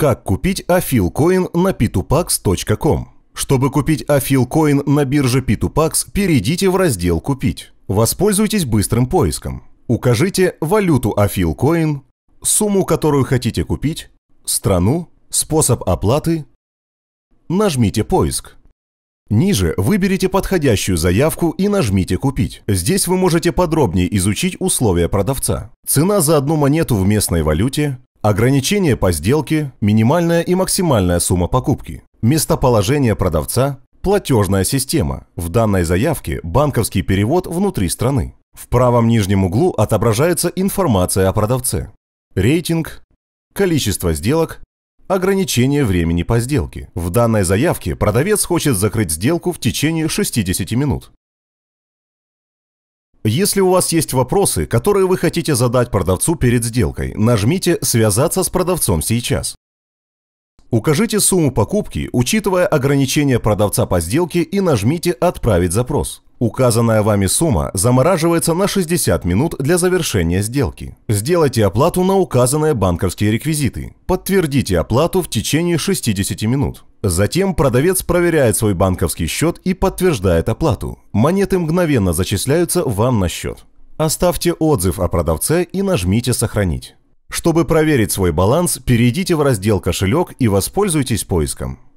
Как купить Afilcoin на pitupax.com? Чтобы купить Afilcoin на бирже Pitupax, перейдите в раздел «Купить». Воспользуйтесь быстрым поиском. Укажите валюту Afilcoin, сумму, которую хотите купить, страну, способ оплаты. Нажмите «Поиск». Ниже выберите подходящую заявку и нажмите «Купить». Здесь вы можете подробнее изучить условия продавца. Цена за одну монету в местной валюте, Ограничение по сделке, минимальная и максимальная сумма покупки, местоположение продавца, платежная система. В данной заявке банковский перевод внутри страны. В правом нижнем углу отображается информация о продавце. Рейтинг, количество сделок, ограничение времени по сделке. В данной заявке продавец хочет закрыть сделку в течение 60 минут. Если у вас есть вопросы, которые вы хотите задать продавцу перед сделкой, нажмите «Связаться с продавцом сейчас». Укажите сумму покупки, учитывая ограничения продавца по сделке и нажмите «Отправить запрос». Указанная вами сумма замораживается на 60 минут для завершения сделки. Сделайте оплату на указанные банковские реквизиты. Подтвердите оплату в течение 60 минут. Затем продавец проверяет свой банковский счет и подтверждает оплату. Монеты мгновенно зачисляются вам на счет. Оставьте отзыв о продавце и нажмите «Сохранить». Чтобы проверить свой баланс, перейдите в раздел «Кошелек» и воспользуйтесь поиском.